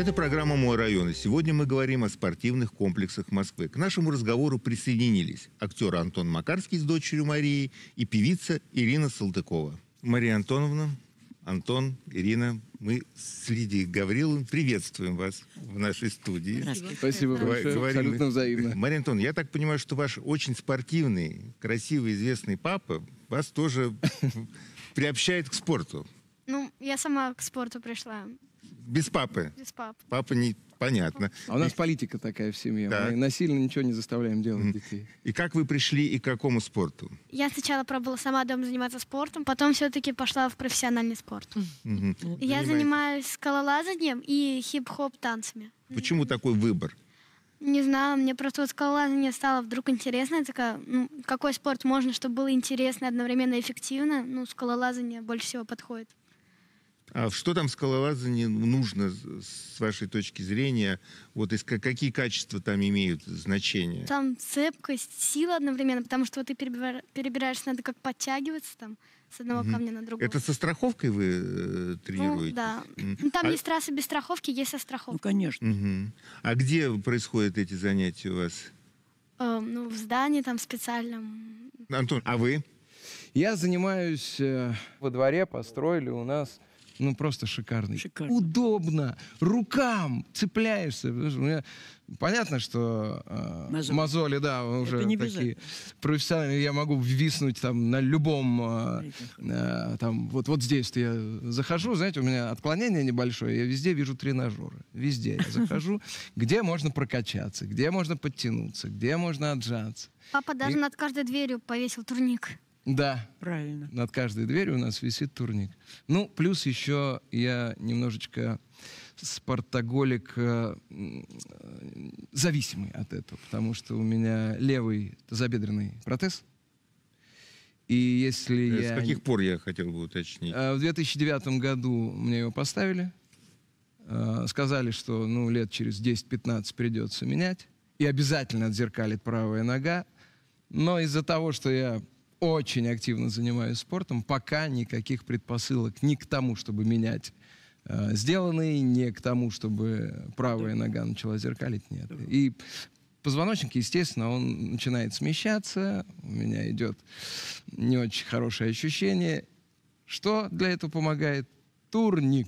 Это программа «Мой район», и сегодня мы говорим о спортивных комплексах Москвы. К нашему разговору присоединились актер Антон Макарский с дочерью Марии и певица Ирина Салтыкова. Мария Антоновна, Антон, Ирина, мы с Лидией Гавриловым приветствуем вас в нашей студии. Спасибо большое, говорим. абсолютно взаимно. Мария Антоновна, я так понимаю, что ваш очень спортивный, красивый, известный папа вас тоже приобщает к спорту. Ну, я сама к спорту пришла. Без папы. Без папы. Папа не... Понятно. А у нас и... политика такая в семье. Да. Мы насильно ничего не заставляем делать детей. И как вы пришли и к какому спорту? Я сначала пробовала сама дома заниматься спортом, потом все-таки пошла в профессиональный спорт. Угу. Я занимаюсь скалолазанием и хип-хоп танцами. Почему такой выбор? Не знаю, мне просто вот скалолазание стало вдруг интересно. Я такая, ну, какой спорт можно, чтобы было интересно, одновременно эффективно? Ну, скалолазание больше всего подходит. А что там скалолазание нужно с вашей точки зрения? Вот из, какие качества там имеют значение? Там цепкость, сила одновременно, потому что вот ты перебираешь, надо как подтягиваться там с одного угу. камня на другой. Это со страховкой вы э, тренируете? Ну, да. Угу. Там а... есть трассы без страховки, есть со страховкой. Ну, конечно. Угу. А где происходят эти занятия у вас? Э, ну, в здании там специальном. Антон, а вы? Я занимаюсь э, во дворе, построили у нас ну просто шикарный. Шикарно. Удобно, рукам цепляешься. меня ну, Понятно, что э, мозоли. мозоли, да, уже не такие профессиональные. Я могу виснуть там на любом, э, э, там вот вот здесь я захожу, знаете, у меня отклонение небольшое, я везде вижу тренажеры, везде я захожу, где можно прокачаться, где можно подтянуться, где можно отжаться. Папа даже над каждой дверью повесил турник. Да. Правильно. Над каждой дверью у нас висит турник. Ну, плюс еще я немножечко спартаголик э, зависимый от этого, потому что у меня левый тазобедренный протез. И если э, С я... каких пор я хотел бы уточнить? Э, в 2009 году мне его поставили. Сказали, что ну, лет через 10-15 придется менять. И обязательно отзеркалит правая нога. Но из-за того, что я очень активно занимаюсь спортом, пока никаких предпосылок ни к тому, чтобы менять э, сделанные, ни к тому, чтобы правая нога начала зеркалить, нет. И позвоночник, естественно, он начинает смещаться, у меня идет не очень хорошее ощущение. Что для этого помогает? Турник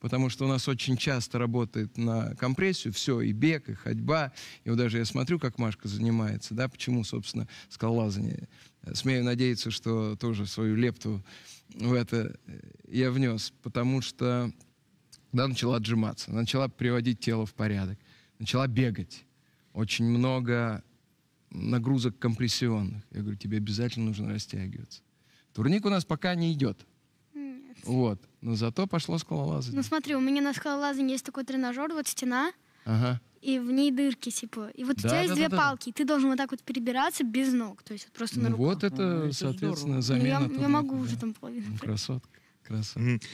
потому что у нас очень часто работает на компрессию все, и бег, и ходьба. И вот даже я смотрю, как Машка занимается, да, почему, собственно, скалолазание. Смею надеяться, что тоже свою лепту в это э, я внес, потому что да, начала отжиматься, начала приводить тело в порядок, начала бегать. Очень много нагрузок компрессионных. Я говорю, тебе обязательно нужно растягиваться. Турник у нас пока не идет. Нет. Вот. Но зато пошло скалолазание. Ну смотри, у меня на скалолазании есть такой тренажер, вот стена, ага. и в ней дырки, типа. И вот да, у тебя да, есть да, две да, палки, да. и ты должен вот так вот перебираться без ног, то есть вот просто ну, на руках. вот это, ну, соответственно, это замена. Ну, я, я могу да. уже там половину. Ну, красотка, красотка.